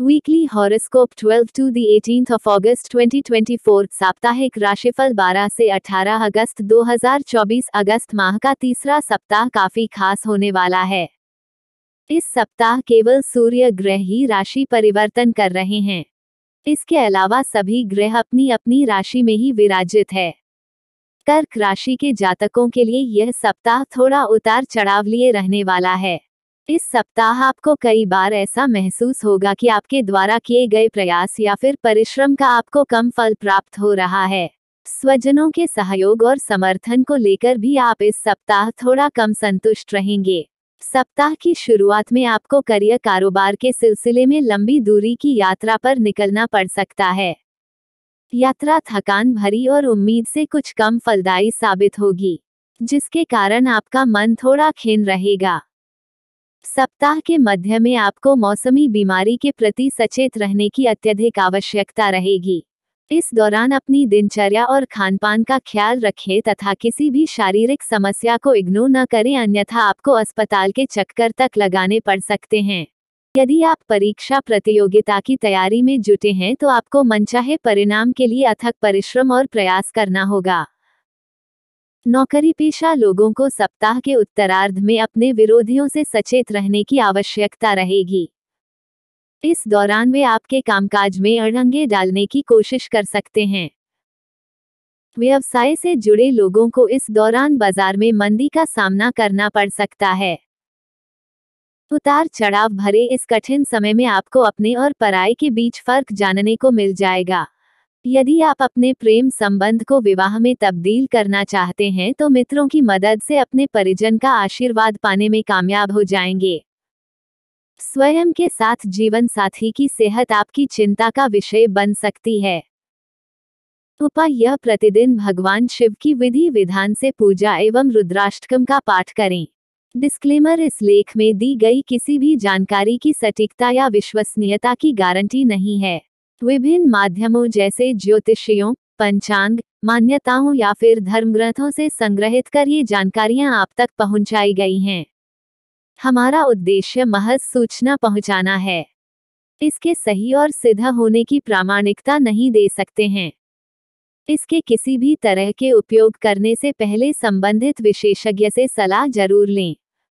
weekly horoscope 12 to the 18th of August 2024 साप्ताहिक राशिफल 12 से 18 अगस्त 2024 अगस्त माह का तीसरा सप्ताह काफी खास होने वाला है इस सप्ताह केवल सूर्य ग्रह ही राशि परिवर्तन कर रहे हैं इसके अलावा सभी ग्रह अपनी अपनी राशि में ही विराजित है कर्क राशि के जातकों के लिए यह सप्ताह थोड़ा उतार चढ़ाव लिए रहने वाला है इस सप्ताह आपको कई बार ऐसा महसूस होगा कि आपके द्वारा किए गए प्रयास या फिर परिश्रम का आपको कम फल प्राप्त हो रहा है स्वजनों के सहयोग और समर्थन को लेकर भी आप इस सप्ताह थोड़ा कम संतुष्ट रहेंगे सप्ताह की शुरुआत में आपको करियर कारोबार के सिलसिले में लंबी दूरी की यात्रा पर निकलना पड़ सकता है यात्रा थकान भरी और उम्मीद से कुछ कम फलदायी साबित होगी जिसके कारण आपका मन थोड़ा खिन रहेगा सप्ताह के मध्य में आपको मौसमी बीमारी के प्रति सचेत रहने की अत्यधिक आवश्यकता रहेगी इस दौरान अपनी दिनचर्या और खानपान का ख्याल रखें तथा किसी भी शारीरिक समस्या को इग्नोर न करें अन्यथा आपको अस्पताल के चक्कर तक लगाने पड़ सकते हैं यदि आप परीक्षा प्रतियोगिता की तैयारी में जुटे हैं तो आपको मनचाहे परिणाम के लिए अथक परिश्रम और प्रयास करना होगा नौकरी पेशा लोगों को सप्ताह के उत्तरार्ध में अपने विरोधियों से सचेत रहने की आवश्यकता रहेगी इस दौरान वे आपके कामकाज में अड़ंगे डालने की कोशिश कर सकते हैं व्यवसाय से जुड़े लोगों को इस दौरान बाजार में मंदी का सामना करना पड़ सकता है उतार चढ़ाव भरे इस कठिन समय में आपको अपने और पराए के बीच फर्क जानने को मिल जाएगा यदि आप अपने प्रेम संबंध को विवाह में तब्दील करना चाहते हैं तो मित्रों की मदद से अपने परिजन का आशीर्वाद पाने में कामयाब हो जाएंगे स्वयं के साथ जीवन साथी की सेहत आपकी चिंता का विषय बन सकती है उपाय यह प्रतिदिन भगवान शिव की विधि विधान से पूजा एवं रुद्राष्टकम का पाठ करें डिस्क्लेमर इस लेख में दी गई किसी भी जानकारी की सटीकता या विश्वसनीयता की गारंटी नहीं है विभिन्न माध्यमों जैसे ज्योतिषियों पंचांग मान्यताओं या फिर धर्म ग्रंथों से संग्रहित कर ये जानकारियां आप तक पहुंचाई गई हैं हमारा उद्देश्य महज सूचना पहुंचाना है इसके सही और सीधा होने की प्रामाणिकता नहीं दे सकते हैं इसके किसी भी तरह के उपयोग करने से पहले संबंधित विशेषज्ञ से सलाह जरूर लें